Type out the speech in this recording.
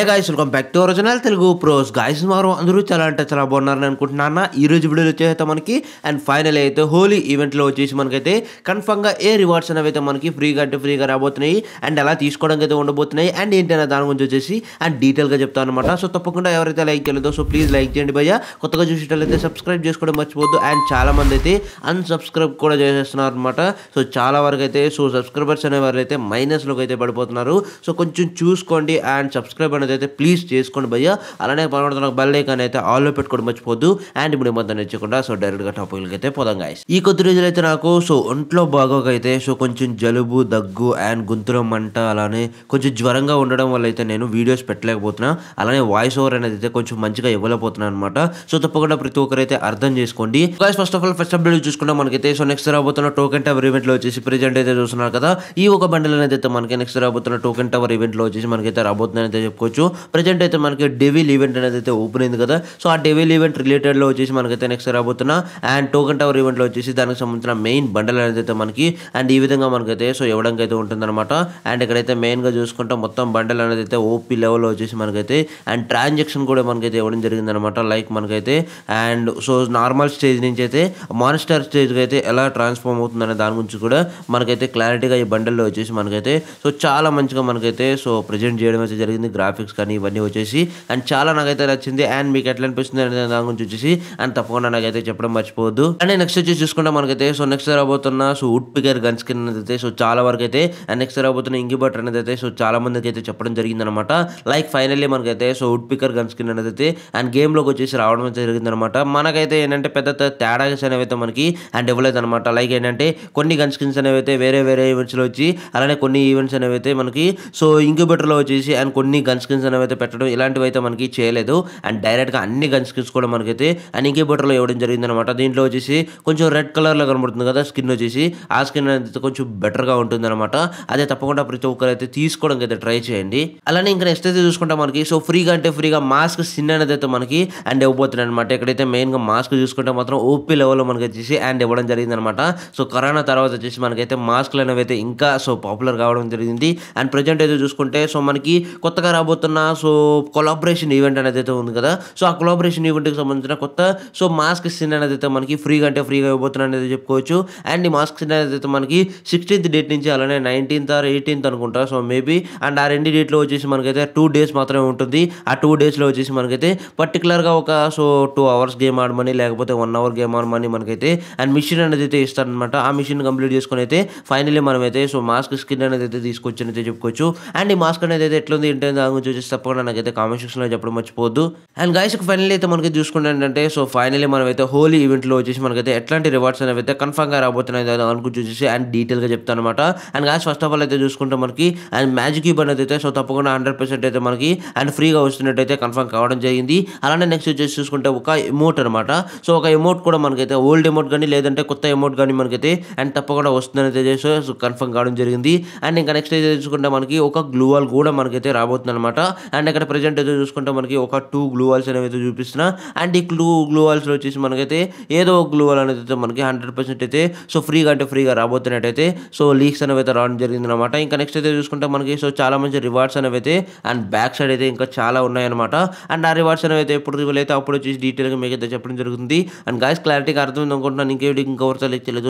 A guys welcome back to original Telugu pros guys మారు అందరూ చాలా అంటే చాలా బాగున్నారని అనుకుంటున్నాను ఈ రోజు వీడియోలో వచ్చేసైతే మనకి అండ్ ఫైనల్ అయితే హోలీ ఈవెంట్లో వచ్చేసి మనకైతే గా ఏ రివార్డ్స్ అనేవి అయితే మనకి ఫ్రీగా అంటే ఫ్రీగా రాబోతున్నాయి అండ్ ఎలా తీసుకోవడానికి అయితే ఉండబోతున్నాయి అండ్ ఏంటనే దాని గురించి వచ్చేసి అండ్ డీటెయిల్గా చెప్తాను అనమాట సో తప్పకుండా ఎవరైతే లైక్ చేయలేదో సో ప్లీజ్ లైక్ చేయండి భయ్య కొత్తగా చూసేటట్లయితే సబ్స్క్రైబ్ చేసుకోవడం మర్చిపోద్దు అండ్ చాలామంది అయితే అన్సబ్స్క్రైబ్ కూడా చేసేస్తున్నారు అనమాట సో చాలా వరకు అయితే సో సబ్స్క్రైబర్స్ అనే వారు అయితే మైనస్లోకి అయితే పడిపోతున్నారు సో కొంచెం చూసుకోండి అండ్ సబ్స్క్రైబ్ అనేది అయితే ప్లీజ్ చేసుకోండి భయ్య అలానే నాకు బల్లే కానీ అయితే ఆల్లో పెట్టుకోవడం మర్చిపోద్దు అండ్ ఇప్పుడు మొత్తం నేర్చుకుంటా సో డైరెక్ట్గా టాపిక్లకి అయితే పోదాం గాయస్ ఈ కొద్ది రోజులు అయితే నాకు సో ఒంట్లో బాగోకైతే సో కొంచెం జలుబు దగ్గు అండ్ గొంతులో మంట అలానే కొంచెం జ్వరంగా ఉండడం వల్ల అయితే నేను వీడియోస్ పెట్టలేకపోతున్నా అలానే వాయిస్ ఓవర్ అనేది అయితే కొంచెం మంచిగా ఇవ్వలేకపోతున్నాను అనమాట సో తప్పకుండా ప్రతి ఒక్కరైతే అర్థం చేసుకోండి guys first of all first update చూసుకున్నా మనకైతే సో నెక్స్ట్ రాబోతున్న టోకెన్ టవర్ ఈవెంట్ లో వచ్చేసి ప్రెజెంట్ అయితే చూస్తున్నారు కదా ఈ ఒక బండిల్ అనేది అయితే మనకి నెక్స్ట్ రాబోతున్న టోకెన్ టవర్ ఈవెంట్ లో వచ్చేసి మనకైతే రాబోతుందని అయితే చెప్పుకోవచ్చు చూడొచ్చు ప్రజెంట్ అయితే మనకి డెవిల్ ఈవెంట్ అనేది అయితే ఓపెన్ అయింది కదా సో ఆ డెవిల్ ఈవెంట్ రిలేటెడ్ లో వచ్చేసి మనకైతే నెక్స్ట్ రాబోతున్న అండ్ టోకెన్ టవర్ ఈవెంట్ లో వచ్చేసి దానికి సంబంధించిన మెయిన్ బండల్ అనేది అయితే మనకి అండ్ ఈ విధంగా మనకైతే సో ఇవ్వడానికి అయితే ఉంటుందన్నమాట అండ్ ఇక్కడైతే మెయిన్ గా చూసుకుంటే మొత్తం బండల్ అనేది అయితే ఓపీ లో వచ్చేసి మనకైతే అండ్ ట్రాన్సాక్షన్ కూడా మనకైతే ఇవ్వడం అనమాట లైక్ మనకైతే అండ్ సో నార్మల్ స్టేజ్ నుంచి అయితే మానిస్టర్ స్టేజ్ అయితే ఎలా ట్రాన్స్ఫార్మ్ అవుతుందనే దాని గురించి కూడా మనకైతే క్లారిటీగా ఈ బండల్లో వచ్చేసి మనకైతే సో చాలా మంచిగా మనకైతే సో ప్రజెంట్ చేయడం అయితే జరిగింది గ్రాఫిక్ గ్రాఫిక్స్ కానీ ఇవన్నీ వచ్చేసి అండ్ చాలా నాకైతే నచ్చింది అండ్ మీకు ఎట్లా అనిపిస్తుంది అనేది దాని గురించి వచ్చేసి అండ్ తప్పకుండా నాకైతే చెప్పడం మర్చిపోవద్దు అండ్ నెక్స్ట్ వచ్చి చూసుకుంటే మనకైతే సో నెక్స్ట్ రాబోతున్న so woodpecker gun skin అనేది అయితే సో చాలా వరకు అయితే అండ్ నెక్స్ట్ రాబోతున్న బటర్ అనేది అయితే సో చాలా మందికి అయితే చెప్పడం జరిగింది అనమాట లైక్ ఫైనల్లీ మనకైతే so woodpecker gun skin అనేది అయితే అండ్ గేమ్లోకి వచ్చేసి రావడం జరిగింది అనమాట మనకైతే ఏంటంటే పెద్ద తేడాస్ అనేవి అయితే మనకి అండ్ ఇవ్వలేదు అనమాట లైక్ ఏంటంటే కొన్ని గన్ స్కిన్స్ అనేవి అయితే వేరే వేరే ఈవెంట్స్లో వచ్చి అలానే కొన్ని ఈవెంట్స్ అనేవి అయితే మనకి సో లో వచ్చేసి అండ్ కొన్ని గన్ స్క్రీన్స్ అనేవి అయితే పెట్టడం ఇలాంటివి అయితే మనకి చేయలేదు అండ్ డైరెక్ట్గా అన్ని గన్ స్క్రీన్స్ కూడా మనకైతే అనికే బటర్లో ఇవ్వడం జరిగిందనమాట దీంట్లో వచ్చేసి కొంచెం రెడ్ కలర్లో కనబడుతుంది కదా స్కిన్ వచ్చేసి ఆ స్కిన్ అనేది కొంచెం బెటర్గా ఉంటుందన్నమాట అదే తప్పకుండా ప్రతి ఒక్కరు అయితే తీసుకోవడానికి అయితే ట్రై చేయండి అలానే ఇంకా నెక్స్ట్ అయితే చూసుకుంటే మనకి సో ఫ్రీగా అంటే ఫ్రీగా మాస్క్ స్కిన్ అనేది అయితే మనకి అండ్ ఇవ్వబోతుంది అనమాట ఎక్కడైతే మెయిన్గా మాస్క్ చూసుకుంటే మాత్రం ఓపీ లెవెల్లో మనకి వచ్చేసి అండ్ ఇవ్వడం జరిగిందనమాట సో కరోనా తర్వాత వచ్చేసి మనకైతే మాస్క్లు అనేవి అయితే ఇంకా సో పాపులర్ కావడం జరిగింది అండ్ ప్రజెంట్ అయితే చూసుకుంటే సో మనకి కొత్తగా రాబోతుంది చేయబోతున్న సో కొలాబరేషన్ ఈవెంట్ అనేది అయితే ఉంది కదా సో ఆ కొలాబరేషన్ ఈవెంట్కి సంబంధించిన కొత్త సో మాస్క్ సిన్ అనేది అయితే మనకి ఫ్రీగా అంటే ఫ్రీగా ఇవ్వబోతున్నా అనేది చెప్పుకోవచ్చు అండ్ ఈ మాస్క్ సిన్ అనేది అయితే మనకి సిక్స్టీన్త్ డేట్ నుంచి అలానే నైన్టీన్త్ ఆర్ ఎయిటీన్త్ అనుకుంటా సో మేబీ అండ్ ఆ రెండు డేట్లో వచ్చేసి మనకైతే టూ డేస్ మాత్రమే ఉంటుంది ఆ టూ డేస్లో వచ్చేసి మనకైతే పర్టికులర్గా ఒక సో టూ అవర్స్ గేమ్ ఆడమని లేకపోతే వన్ అవర్ గేమ్ ఆడమని మనకైతే అండ్ మిషన్ అనేది అయితే ఇస్తారనమాట ఆ మిషన్ కంప్లీట్ చేసుకుని అయితే ఫైనలీ మనమైతే సో మాస్క్ స్కిన్ అనేది అయితే తీసుకొచ్చి అయితే చెప్పుకోవచ్చు అండ్ ఈ మాస్క్ అనేది అయితే ఎట్లుంది ఏంటంటే దాని చేసి తప్పకుండా నాకైతే కామెంట్ సెక్షన్లో చెప్పడం మర్చిపోద్దు అండ్ గైస్ ఫైనల్ అయితే మనకి చూసుకుంటే ఏంటంటే సో మనం మనమైతే హోలీ ఈవెంట్లో వచ్చేసి మనకైతే ఎట్లాంటి రివార్డ్స్ అనేవి అయితే కన్ఫర్మ్గా రాబోతున్నాయి అనుకుని చూసేసి అండ్ డీటెయిల్గా చెప్తాను అనమాట and guys first of all అయితే చూసుకుంటే మనకి అండ్ మ్యాజిక్ క్యూబ్ అనేది అయితే సో తప్పకుండా హండ్రెడ్ పర్సెంట్ అయితే మనకి అండ్ ఫ్రీగా అయితే కన్ఫర్మ్ కావడం జరిగింది అలానే నెక్స్ట్ వచ్చేసి చూసుకుంటే ఒక ఎమోట్ అనమాట సో ఒక ఎమోట్ కూడా మనకైతే ఓల్డ్ ఎమోట్ కానీ లేదంటే కొత్త ఎమోట్ కానీ మనకైతే అండ్ తప్పకుండా వస్తుందని అయితే కన్ఫర్మ్ కావడం జరిగింది అండ్ ఇంకా నెక్స్ట్ అయితే చూసుకుంటే మనకి ఒక గ్లూవాల్ కూడా మనకైతే రాబోతుంది అనమాట అనమాట అండ్ అక్కడ ప్రజెంట్ అయితే చూసుకుంటే మనకి ఒక టూ గ్లూవాల్స్ అనేవి అయితే చూపిస్తున్నా అండ్ ఈ గ్లూ గ్లూవాల్స్లో వచ్చేసి మనకైతే ఏదో ఒక గ్లూవాల్ అనేది అయితే మనకి హండ్రెడ్ పర్సెంట్ అయితే సో ఫ్రీగా అంటే ఫ్రీగా రాబోతున్నట్టయితే సో లీక్స్ అనేవి అయితే రావడం జరిగింది అనమాట ఇంకా నెక్స్ట్ అయితే చూసుకుంటే మనకి సో చాలా మంచి రివార్డ్స్ అనేవి అయితే అండ్ బ్యాక్ సైడ్ అయితే ఇంకా చాలా ఉన్నాయన్నమాట అండ్ ఆ రివార్డ్స్ అనేవి అయితే ఎప్పుడు రివల్ అయితే అప్పుడు వచ్చేసి డీటెయిల్గా మీకు అయితే చెప్పడం జరుగుతుంది అండ్ గాయస్ క్లారిటీగా అర్థమైంది అనుకుంటున్నాను ఇంకే ఇంకొకరితో ఎవరితో చేయలేదు